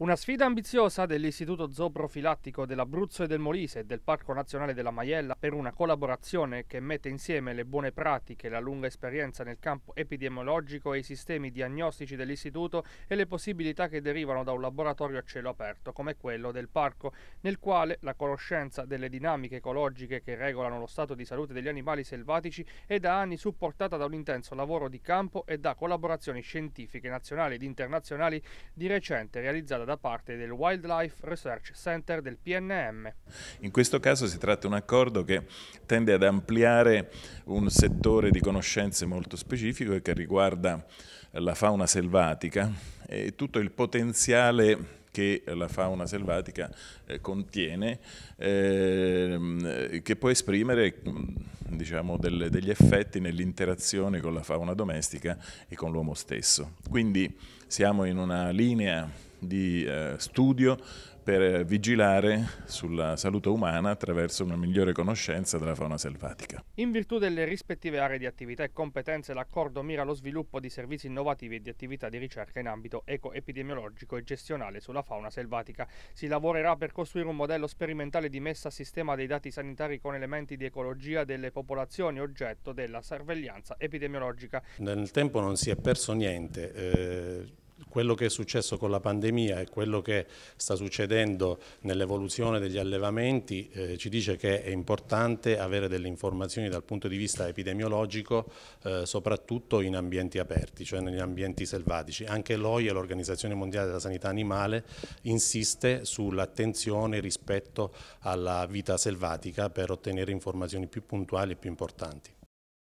Una sfida ambiziosa dell'Istituto Zooprofilattico dell'Abruzzo e del Molise e del Parco Nazionale della Maiella per una collaborazione che mette insieme le buone pratiche, la lunga esperienza nel campo epidemiologico e i sistemi diagnostici dell'Istituto e le possibilità che derivano da un laboratorio a cielo aperto come quello del parco, nel quale la conoscenza delle dinamiche ecologiche che regolano lo stato di salute degli animali selvatici è da anni supportata da un intenso lavoro di campo e da collaborazioni scientifiche nazionali ed internazionali di recente realizzata da parte del Wildlife Research Center del PNM. In questo caso si tratta di un accordo che tende ad ampliare un settore di conoscenze molto specifico e che riguarda la fauna selvatica e tutto il potenziale che la fauna selvatica eh, contiene, ehm, che può esprimere mm, diciamo, degli effetti nell'interazione con la fauna domestica e con l'uomo stesso. Quindi siamo in una linea di eh, studio per vigilare sulla salute umana attraverso una migliore conoscenza della fauna selvatica. In virtù delle rispettive aree di attività e competenze, l'accordo mira allo sviluppo di servizi innovativi e di attività di ricerca in ambito eco-epidemiologico e gestionale sulla fauna selvatica. Si lavorerà per costruire un modello sperimentale di messa a sistema dei dati sanitari con elementi di ecologia delle popolazioni oggetto della sorveglianza epidemiologica. Nel tempo non si è perso niente. Eh quello che è successo con la pandemia e quello che sta succedendo nell'evoluzione degli allevamenti eh, ci dice che è importante avere delle informazioni dal punto di vista epidemiologico eh, soprattutto in ambienti aperti, cioè negli ambienti selvatici. Anche l'OIE, l'Organizzazione Mondiale della Sanità Animale insiste sull'attenzione rispetto alla vita selvatica per ottenere informazioni più puntuali e più importanti.